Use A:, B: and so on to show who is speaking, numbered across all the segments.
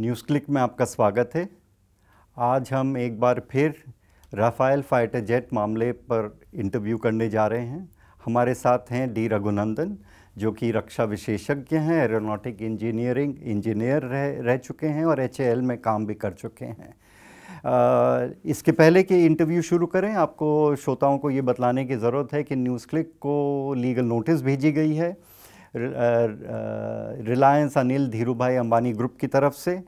A: News click में आपका स्वागत है आज हम एक बार फिर राफाइल फाइटर जेट मामले पर इंटरव्यू करने जा रहे हैं हमारे साथ हैं डी रघुनंदन जो कि रक्षा विशेषज्ञ हैं एरोनॉटिक इंजीनियरिंग इंजीनियर रह रह चुके हैं और एच में काम भी कर चुके हैं आ, इसके पहले कि इंटरव्यू शुरू करें आपको श्रोताओं को ये बतलाने की ज़रूरत है कि न्यूज़ क्लिक को लीगल नोटिस भेजी गई है रिलायंस अनिल धीरू भाई अम्बानी ग्रुप की तरफ से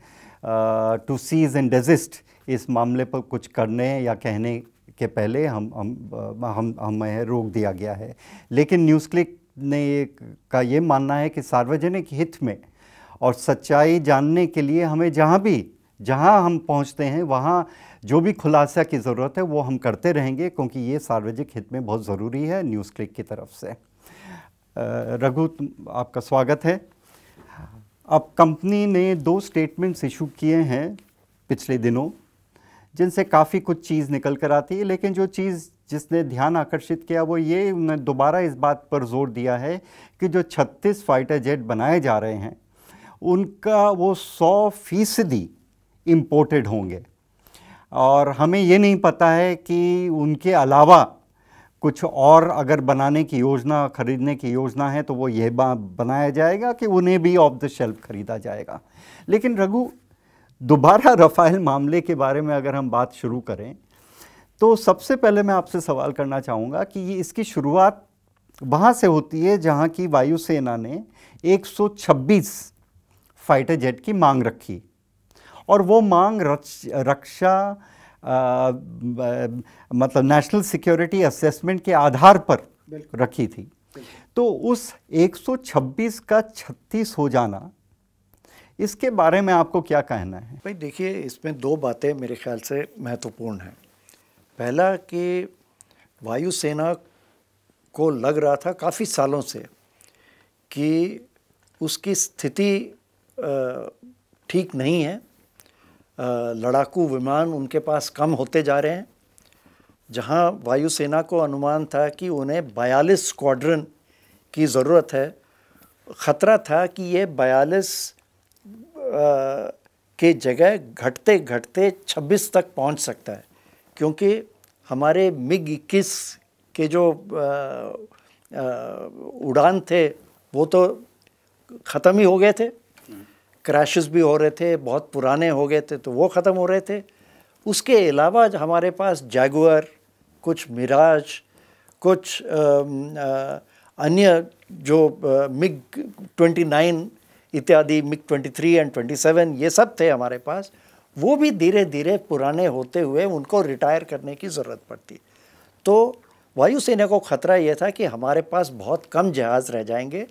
A: टू सीज एंड डेजिस्ट इस मामले पर कुछ करने या कहने के पहले हम हम हम हमें रोक दिया गया है लेकिन न्यूज़ क्लिक ने ये का ये मानना है कि सार्वजनिक हित में और सच्चाई जानने के लिए हमें जहाँ भी जहाँ हम पहुँचते हैं वहाँ जो भी खुलासा की ज़रूरत है वो हम करते रहेंगे क्योंकि ये सार्वजनिक हित में बहुत ज़रूरी है न्यूज़ क्लिक की तरफ से रघु आपका स्वागत है अब कंपनी ने दो स्टेटमेंट्स इशू किए हैं पिछले दिनों जिनसे काफ़ी कुछ चीज़ निकल कर आती है लेकिन जो चीज़ जिसने ध्यान आकर्षित किया वो ये उन्होंने दोबारा इस बात पर जोर दिया है कि जो 36 फाइटर जेट बनाए जा रहे हैं उनका वो 100 फीसदी इम्पोर्टेड होंगे और हमें ये नहीं पता है कि उनके अलावा कुछ और अगर बनाने की योजना खरीदने की योजना है तो वो यह बनाया जाएगा कि उन्हें भी ऑफ द शेल्फ खरीदा जाएगा लेकिन रघु दोबारा रफ़ाइल मामले के बारे में अगर हम बात शुरू करें तो सबसे पहले मैं आपसे सवाल करना चाहूँगा कि ये इसकी शुरुआत वहाँ से होती है जहाँ की वायुसेना ने 126 फाइटर जेट की मांग रखी और वो मांग रक्षा मतलब नेशनल सिक्योरिटी असेसमेंट के आधार पर रखी थी तो उस 126 का 36 हो जाना इसके बारे में आपको क्या कहना है
B: भाई देखिए इसमें दो बातें मेरे ख्याल से महत्वपूर्ण हैं पहला कि वायुसेना को लग रहा था काफ़ी सालों से कि उसकी स्थिति ठीक नहीं है लड़ाकू विमान उनके पास कम होते जा रहे हैं जहां वायुसेना को अनुमान था कि उन्हें 42 स्क्वाड्रन की ज़रूरत है ख़तरा था कि ये 42 के जगह घटते घटते 26 तक पहुंच सकता है क्योंकि हमारे मिग इक्कीस के जो आ, आ, उड़ान थे वो तो ख़त्म ही हो गए थे क्रैशेस भी हो रहे थे बहुत पुराने हो गए थे तो वो ख़त्म हो रहे थे उसके अलावा हमारे पास जैगुअर कुछ मिराज कुछ अन्य जो मिग 29 इत्यादि मिग 23 एंड 27 ये सब थे हमारे पास वो भी धीरे धीरे पुराने होते हुए उनको रिटायर करने की ज़रूरत पड़ती तो वायुसेना को ख़तरा ये था कि हमारे पास बहुत कम जहाज़ रह जाएंगे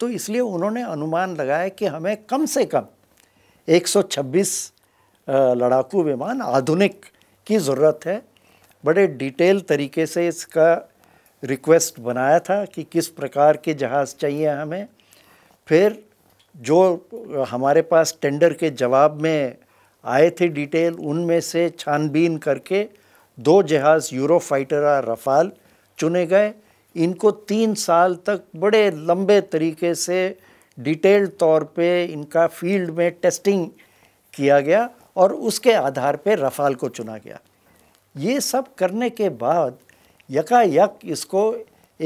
B: तो इसलिए उन्होंने अनुमान लगाया कि हमें कम से कम 126 लड़ाकू विमान आधुनिक की ज़रूरत है बड़े डिटेल तरीके से इसका रिक्वेस्ट बनाया था कि किस प्रकार के जहाज़ चाहिए हमें फिर जो हमारे पास टेंडर के जवाब में आए थे डिटेल उनमें से छानबीन करके दो जहाज़ यूरो फाइटर और रफ़ाल चुने गए इनको तीन साल तक बड़े लंबे तरीके से डिटेल तौर पे इनका फील्ड में टेस्टिंग किया गया और उसके आधार पे रफ़ाल को चुना गया ये सब करने के बाद यकायक इसको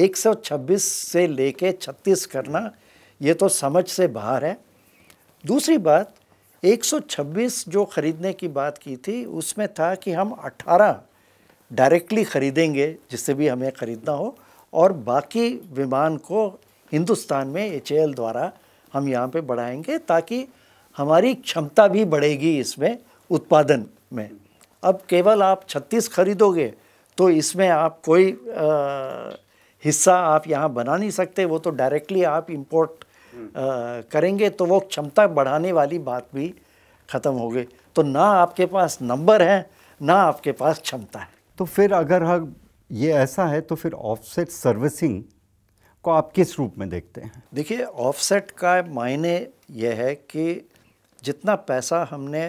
B: 126 से लेके 36 करना ये तो समझ से बाहर है दूसरी बात 126 जो ख़रीदने की बात की थी उसमें था कि हम 18 डायरेक्टली ख़रीदेंगे जिससे भी हमें ख़रीदना हो और बाकी विमान को हिंदुस्तान में एच द्वारा हम यहाँ पे बढ़ाएंगे ताकि हमारी क्षमता भी बढ़ेगी इसमें उत्पादन में अब केवल आप 36 खरीदोगे तो इसमें आप कोई आ, हिस्सा आप यहाँ बना नहीं सकते वो तो डायरेक्टली आप इंपोर्ट हम्म। करेंगे तो वो क्षमता बढ़ाने वाली बात भी ख़त्म हो गई तो ना आपके पास नंबर है ना आपके पास क्षमता है
A: तो फिर अगर हम ये ऐसा है तो फिर ऑफसेट सर्विसिंग
B: को आप किस रूप में देखते हैं देखिए ऑफसेट का मायने यह है कि जितना पैसा हमने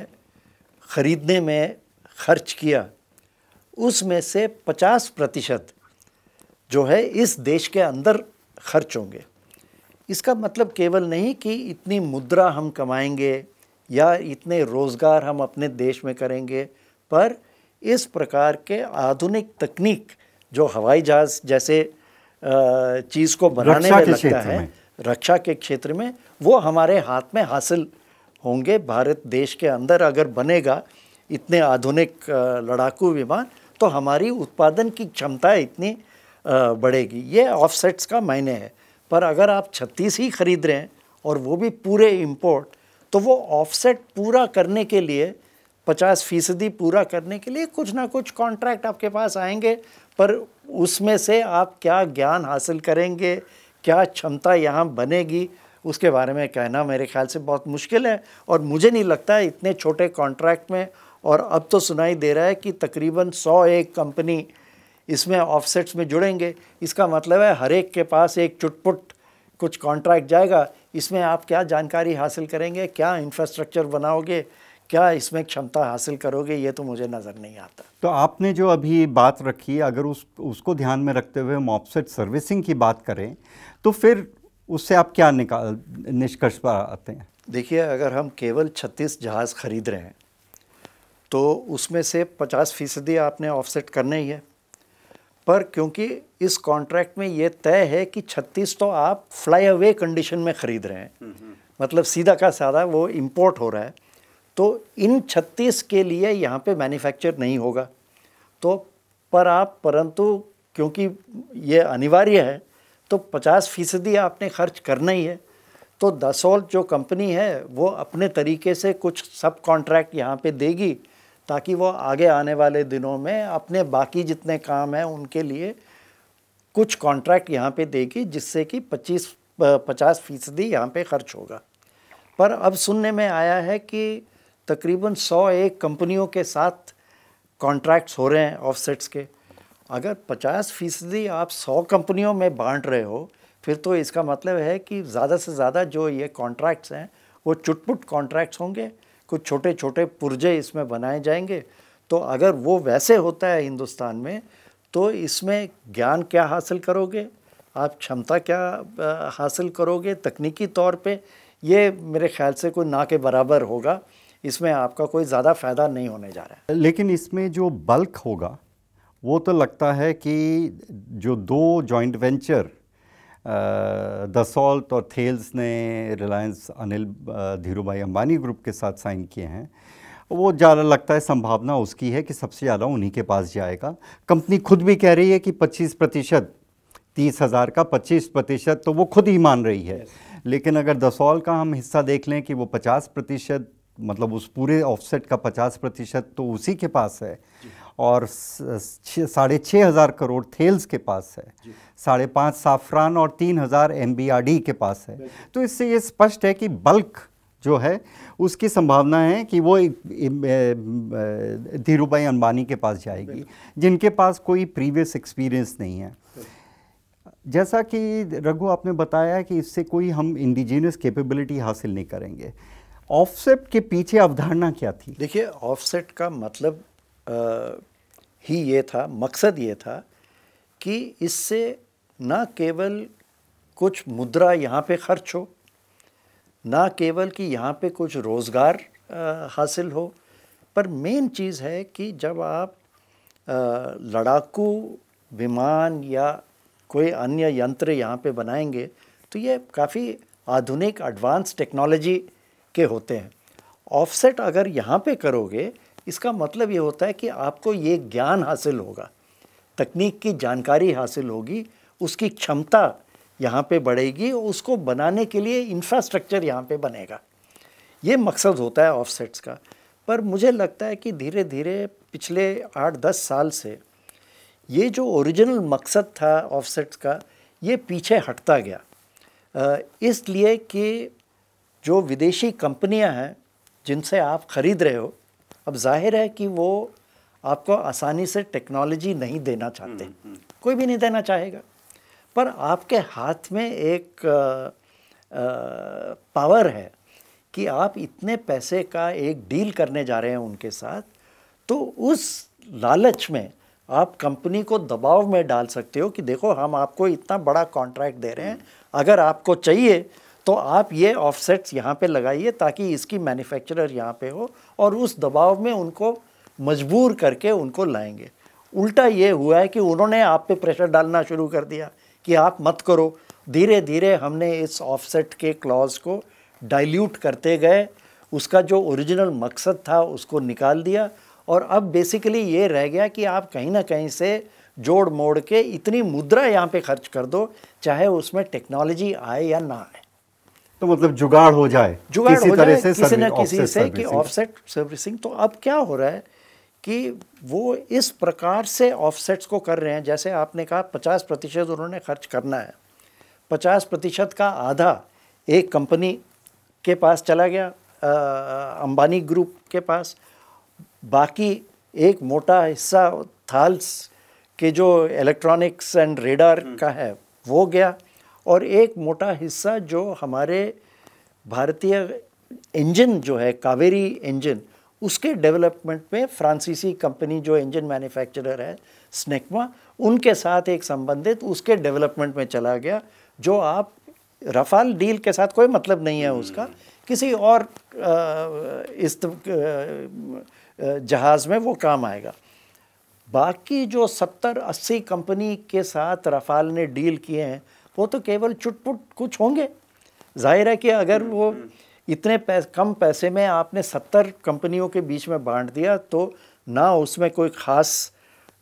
B: ख़रीदने में खर्च किया उसमें से 50 प्रतिशत जो है इस देश के अंदर खर्च होंगे इसका मतलब केवल नहीं कि इतनी मुद्रा हम कमाएंगे या इतने रोज़गार हम अपने देश में करेंगे पर इस प्रकार के आधुनिक तकनीक जो हवाई जहाज़ जैसे चीज़ को बनाने में लगता है रक्षा के क्षेत्र में वो हमारे हाथ में हासिल होंगे भारत देश के अंदर अगर बनेगा इतने आधुनिक लड़ाकू विमान तो हमारी उत्पादन की क्षमता इतनी बढ़ेगी ये ऑफसेट्स का मायने है पर अगर आप छत्तीस ही खरीद रहे हैं और वो भी पूरे इम्पोर्ट तो वो ऑफसेट पूरा करने के लिए पचास फीसदी पूरा करने के लिए कुछ ना कुछ कॉन्ट्रैक्ट आपके पास आएंगे पर उसमें से आप क्या ज्ञान हासिल करेंगे क्या क्षमता यहाँ बनेगी उसके बारे में कहना मेरे ख्याल से बहुत मुश्किल है और मुझे नहीं लगता है इतने छोटे कॉन्ट्रैक्ट में और अब तो सुनाई दे रहा है कि तकरीबन सौ एक कंपनी इसमें ऑफसेट्स में जुड़ेंगे इसका मतलब है हर एक के पास एक चुटपुट कुछ कॉन्ट्रैक्ट जाएगा इसमें आप क्या जानकारी हासिल करेंगे क्या इंफ्रास्ट्रक्चर बनाओगे क्या इसमें क्षमता हासिल करोगे ये तो मुझे नज़र नहीं आता तो आपने
A: जो अभी बात रखी अगर उस उसको ध्यान में रखते हुए हम ऑफसेट सर्विसिंग की बात करें तो फिर उससे आप क्या निकाल निष्कर्ष पर आते हैं देखिए अगर हम
B: केवल 36 जहाज़ ख़रीद रहे हैं तो उसमें से 50 फीसदी आपने ऑफसेट करने ही है पर क्योंकि इस कॉन्ट्रैक्ट में ये तय है कि 36 तो आप फ्लाई अवे कंडीशन में ख़रीद रहे हैं हम्म, हम्म। मतलब सीधा का साधा वो इम्पोर्ट हो रहा है तो इन 36 के लिए यहाँ पे मैन्युफैक्चर नहीं होगा तो पर आप परंतु क्योंकि ये अनिवार्य है तो 50 फीसदी आपने खर्च करना ही है तो दसोल जो कंपनी है वो अपने तरीके से कुछ सब कॉन्ट्रैक्ट यहाँ पे देगी ताकि वो आगे आने वाले दिनों में अपने बाकी जितने काम हैं उनके लिए कुछ कॉन्ट्रैक्ट यहाँ पे देगी जिससे कि 25 पचास फीसदी यहाँ पे खर्च होगा पर अब सुनने में आया है कि तकरीबन सौ एक कंपनियों के साथ कॉन्ट्रैक्ट्स हो रहे हैं ऑफसेट्स के अगर पचास फीसदी आप सौ कंपनियों में बांट रहे हो फिर तो इसका मतलब है कि ज़्यादा से ज़्यादा जो ये कॉन्ट्रैक्ट्स हैं वो चुटपुट कॉन्ट्रैक्ट्स होंगे कुछ छोटे छोटे पुर्जे इसमें बनाए जाएंगे तो अगर वो वैसे होता है हिंदुस्तान में तो इसमें ज्ञान क्या हासिल करोगे आप क्षमता क्या हासिल करोगे तकनीकी तौर पे ये मेरे ख्याल से कोई ना के बराबर होगा इसमें आपका कोई ज़्यादा फ़ायदा नहीं होने जा रहा
A: है लेकिन इसमें जो बल्क होगा वो तो लगता है कि जो दो जॉइंट वेंचर दसॉल्ट और थेल्स ने रिलायंस अनिल धीरू भाई अम्बानी ग्रुप के साथ साइन किए हैं वो ज़्यादा लगता है संभावना उसकी है कि सबसे ज़्यादा उन्हीं के पास जाएगा कंपनी खुद भी कह रही है कि 25 प्रतिशत तीस हज़ार का 25 प्रतिशत तो वो खुद ही मान रही है लेकिन अगर दसौल का हम हिस्सा देख लें कि वो 50 प्रतिशत मतलब उस पूरे ऑफसेट का पचास प्रतिशत तो उसी के पास है और साढ़े छः हज़ार करोड़ थेल्स के पास है साढ़े पाँच साफरान और तीन हज़ार एम के पास है तो इससे ये स्पष्ट है कि बल्क जो है उसकी संभावना है कि वो धीरू भाई अंबानी के पास जाएगी जिनके पास कोई प्रीवियस एक्सपीरियंस नहीं है जैसा कि रघु आपने बताया कि इससे कोई हम इंडिजिनियस कैपेबिलिटी हासिल नहीं करेंगे ऑफसेट के पीछे अवधारणा क्या थी
B: देखिए ऑफसेट का मतलब आ, ही ये था मकसद ये था कि इससे ना केवल कुछ मुद्रा यहाँ पे खर्च हो ना केवल कि यहाँ पे कुछ रोज़गार हासिल हो पर मेन चीज़ है कि जब आप आ, लड़ाकू विमान या कोई अन्य यंत्र यहाँ पे बनाएंगे तो ये काफ़ी आधुनिक एडवांस टेक्नोलॉजी के होते हैं ऑफसेट अगर यहाँ पे करोगे इसका मतलब ये होता है कि आपको ये ज्ञान हासिल होगा तकनीक की जानकारी हासिल होगी उसकी क्षमता यहाँ पे बढ़ेगी उसको बनाने के लिए इंफ्रास्ट्रक्चर यहाँ पे बनेगा ये मकसद होता है ऑफसेट्स का पर मुझे लगता है कि धीरे धीरे पिछले आठ दस साल से ये जो ओरिजिनल मकसद था ऑफसेट्स का ये पीछे हटता गया इसलिए कि जो विदेशी कंपनियां हैं जिनसे आप ख़रीद रहे हो अब जाहिर है कि वो आपको आसानी से टेक्नोलॉजी नहीं देना चाहते हम्म, हम्म। कोई भी नहीं देना चाहेगा पर आपके हाथ में एक आ, आ, पावर है कि आप इतने पैसे का एक डील करने जा रहे हैं उनके साथ तो उस लालच में आप कंपनी को दबाव में डाल सकते हो कि देखो हम आपको इतना बड़ा कॉन्ट्रैक्ट दे रहे हैं हम्म। अगर आपको चाहिए तो आप ये ऑफसेट्स यहाँ पे लगाइए ताकि इसकी मैन्युफैक्चरर यहाँ पे हो और उस दबाव में उनको मजबूर करके उनको लाएंगे उल्टा ये हुआ है कि उन्होंने आप पे प्रेशर डालना शुरू कर दिया कि आप मत करो धीरे धीरे हमने इस ऑफसेट के क्लॉज को डाइल्यूट करते गए उसका जो ओरिजिनल मकसद था उसको निकाल दिया और अब बेसिकली ये रह गया कि आप कहीं ना कहीं से जोड़ मोड़ के इतनी मुद्रा यहाँ पे खर्च कर दो चाहे उसमें टेक्नोलॉजी आए या ना आए
A: तो मतलब जुगाड़ हो जाए जुगाड़ किसी हो तरह जाए, से किसी ना किसी से कि ऑफसेट
B: सर्विसिंग तो अब क्या हो रहा है कि वो इस प्रकार से ऑफसेट्स को कर रहे हैं जैसे आपने कहा पचास प्रतिशत उन्होंने खर्च करना है पचास प्रतिशत का आधा एक कंपनी के पास चला गया अंबानी ग्रुप के पास बाकी एक मोटा हिस्सा थाल्स के जो इलेक्ट्रॉनिक्स एंड रेडार का है वो गया और एक मोटा हिस्सा जो हमारे भारतीय इंजन जो है कावेरी इंजन उसके डेवलपमेंट में फ्रांसीसी कंपनी जो इंजन मैन्युफैक्चरर है स्नेकमा उनके साथ एक संबंधित उसके डेवलपमेंट में चला गया जो आप रफाल डील के साथ कोई मतलब नहीं है उसका हम्म। किसी और इस जहाज़ में वो काम आएगा बाकी जो सत्तर अस्सी कंपनी के साथ रफाल ने डील किए हैं वो तो केवल चुटपुट कुछ होंगे जाहिर है कि अगर वो इतने पैस, कम पैसे में आपने सत्तर कंपनियों के बीच में बांट दिया तो ना उसमें कोई ख़ास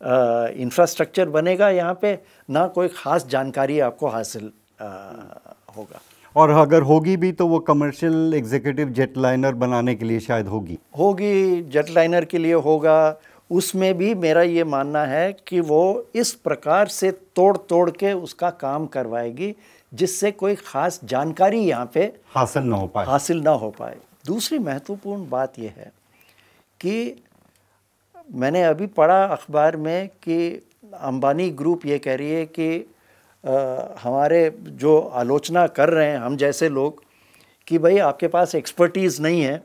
B: इंफ्रास्ट्रक्चर बनेगा यहाँ पे ना कोई ख़ास जानकारी आपको हासिल आ, होगा
A: और अगर होगी भी तो वो कमर्शियल एग्जीक्यूटिव जेट लाइनर बनाने के लिए शायद होगी
B: होगी जेट लाइनर के लिए होगा उसमें भी मेरा ये मानना है कि वो इस प्रकार से तोड़ तोड़ के उसका काम करवाएगी जिससे कोई ख़ास जानकारी यहाँ पे हासिल ना हो पाए हासिल ना हो पाए दूसरी महत्वपूर्ण बात यह है कि मैंने अभी पढ़ा अखबार में कि अंबानी ग्रुप ये कह रही है कि आ, हमारे जो आलोचना कर रहे हैं हम जैसे लोग कि भाई आपके पास एक्सपर्टीज़ नहीं है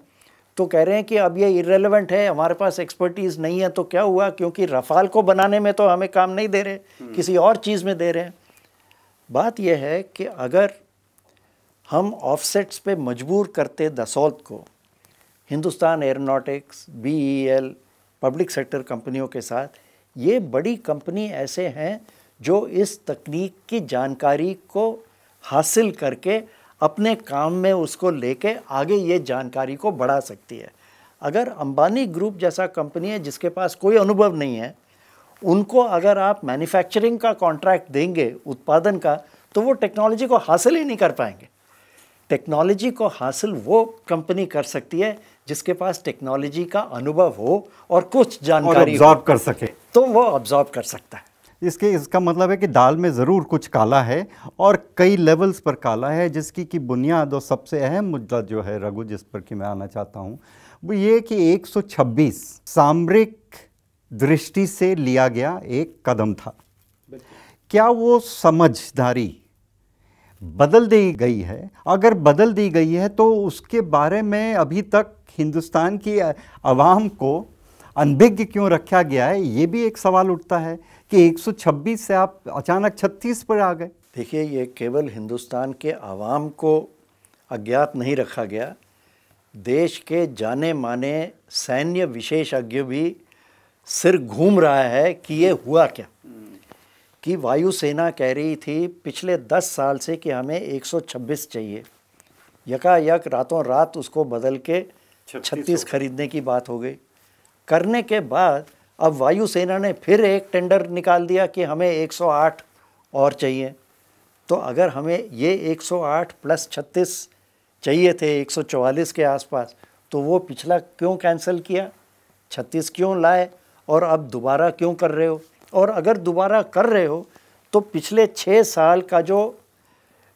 B: तो कह रहे हैं कि अब ये इरेलीवेंट है हमारे पास एक्सपर्टीज़ नहीं है तो क्या हुआ क्योंकि रफाल को बनाने में तो हमें काम नहीं दे रहे हम्म। किसी और चीज़ में दे रहे हैं बात यह है कि अगर हम ऑफसेट्स पे मजबूर करते दसौत को Hindustan aeronautics B L public sector कंपनियों के साथ ये बड़ी कंपनी ऐसे हैं जो इस तकनीक की जानकारी को हासिल करके अपने काम में उसको लेके आगे ये जानकारी को बढ़ा सकती है अगर अंबानी ग्रुप जैसा कंपनी है जिसके पास कोई अनुभव नहीं है उनको अगर आप मैन्युफैक्चरिंग का कॉन्ट्रैक्ट देंगे उत्पादन का तो वो टेक्नोलॉजी को हासिल ही नहीं कर पाएंगे टेक्नोलॉजी को हासिल वो कंपनी कर सकती है जिसके पास टेक्नोलॉजी का अनुभव हो और कुछ जानकारी और कर सके तो वो ऑब्जॉर्व कर सकता है
A: इसके इसका मतलब है कि दाल में ज़रूर कुछ काला है और कई लेवल्स पर काला है जिसकी कि बुनियाद और सबसे अहम मुद्दा जो है रघु जिस पर कि मैं आना चाहता हूँ वो ये कि 126 सामरिक दृष्टि से लिया गया एक कदम था क्या वो समझदारी बदल दी गई है अगर बदल दी गई है तो उसके बारे में अभी तक हिंदुस्तान की आवाम को अनभिज्ञ क्यों रखा गया है ये भी एक सवाल
B: उठता है कि 126 से आप अचानक 36 पर आ गए देखिए ये केवल हिंदुस्तान के आवाम को अज्ञात नहीं रखा गया देश के जाने माने सैन्य विशेषज्ञ भी सिर घूम रहा है कि ये हुआ क्या कि वायुसेना कह रही थी पिछले 10 साल से कि हमें 126 चाहिए यकायक रातों रात उसको बदल के 36 खरीदने की बात हो गई करने के बाद अब वायुसेना ने फिर एक टेंडर निकाल दिया कि हमें 108 और चाहिए तो अगर हमें ये 108 प्लस 36 चाहिए थे 144 के आसपास तो वो पिछला क्यों कैंसिल किया 36 क्यों लाए और अब दोबारा क्यों कर रहे हो और अगर दोबारा कर रहे हो तो पिछले छः साल का जो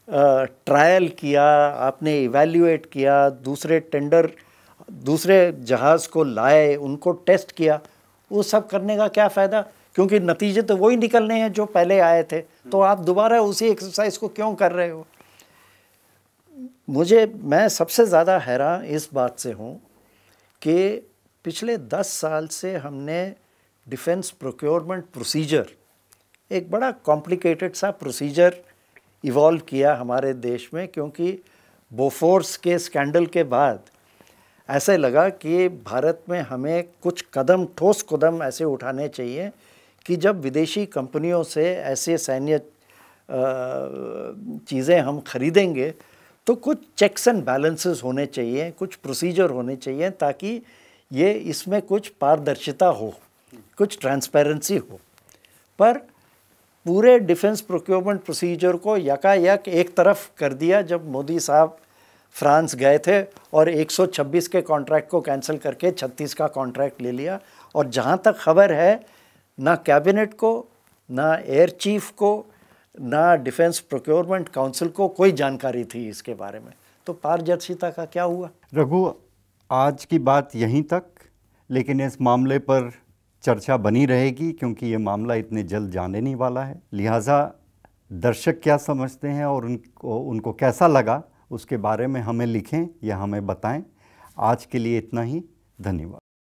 B: ट्रायल किया आपने इवेल्यूएट किया दूसरे टेंडर दूसरे जहाज़ को लाए उनको टेस्ट किया वो सब करने का क्या फ़ायदा क्योंकि नतीजे तो वही निकलने हैं जो पहले आए थे तो आप दोबारा उसी एक्सरसाइज को क्यों कर रहे हो मुझे मैं सबसे ज़्यादा हैरान इस बात से हूँ कि पिछले दस साल से हमने डिफेंस प्रोक्योरमेंट प्रोसीजर एक बड़ा कॉम्प्लिकेटेड सा प्रोसीजर इवॉल्व किया हमारे देश में क्योंकि बोफोर्स के स्कैंडल के बाद ऐसे लगा कि भारत में हमें कुछ कदम ठोस कदम ऐसे उठाने चाहिए कि जब विदेशी कंपनियों से ऐसे सैन्य चीज़ें हम खरीदेंगे तो कुछ चेक्स एंड बैलेंसेस होने चाहिए कुछ प्रोसीजर होने चाहिए ताकि ये इसमें कुछ पारदर्शिता हो कुछ ट्रांसपेरेंसी हो पर पूरे डिफेंस प्रोक्योरमेंट प्रोसीजर को यकायक एक तरफ कर दिया जब मोदी साहब फ्रांस गए थे और 126 के कॉन्ट्रैक्ट को कैंसिल करके 36 का कॉन्ट्रैक्ट ले लिया और जहाँ तक खबर है ना कैबिनेट को ना एयर चीफ को ना डिफेंस प्रोक्योरमेंट काउंसिल को कोई जानकारी थी इसके बारे में तो पारदर्शिता का क्या हुआ रघु
A: आज की बात यहीं तक लेकिन इस मामले पर चर्चा बनी रहेगी क्योंकि ये मामला इतने जल्द जाने नहीं वाला है लिहाजा दर्शक क्या समझते हैं और उनको उनको कैसा लगा उसके बारे में हमें लिखें या हमें बताएं आज के
B: लिए इतना ही धन्यवाद